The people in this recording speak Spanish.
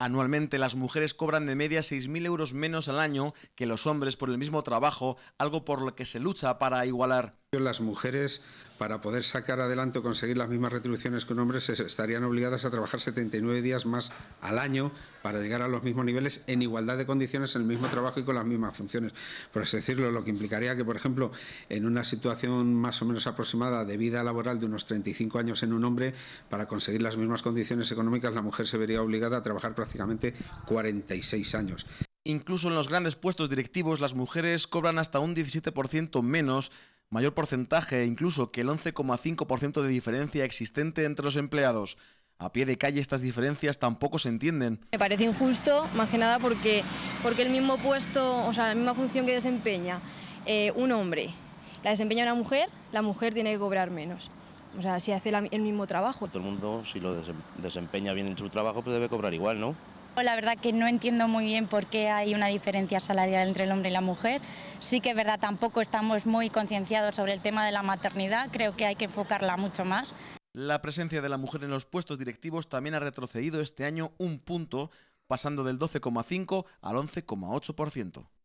Anualmente las mujeres cobran de media 6.000 euros menos al año que los hombres por el mismo trabajo, algo por lo que se lucha para igualar. Las mujeres, para poder sacar adelante o conseguir las mismas retribuciones que un hombre, estarían obligadas a trabajar 79 días más al año para llegar a los mismos niveles en igualdad de condiciones, en el mismo trabajo y con las mismas funciones. Por así decirlo, lo que implicaría que, por ejemplo, en una situación más o menos aproximada de vida laboral de unos 35 años en un hombre, para conseguir las mismas condiciones económicas, la mujer se vería obligada a trabajar prácticamente 46 años. Incluso en los grandes puestos directivos, las mujeres cobran hasta un 17% menos mayor porcentaje incluso que el 11,5% de diferencia existente entre los empleados. A pie de calle estas diferencias tampoco se entienden. Me parece injusto, más que nada porque, porque el mismo puesto, o sea, la misma función que desempeña eh, un hombre, la desempeña una mujer, la mujer tiene que cobrar menos. O sea, si hace el mismo trabajo. Todo el mundo, si lo desempeña bien en su trabajo, pues debe cobrar igual, ¿no? La verdad que no entiendo muy bien por qué hay una diferencia salarial entre el hombre y la mujer. Sí que es verdad, tampoco estamos muy concienciados sobre el tema de la maternidad, creo que hay que enfocarla mucho más. La presencia de la mujer en los puestos directivos también ha retrocedido este año un punto, pasando del 12,5 al 11,8%.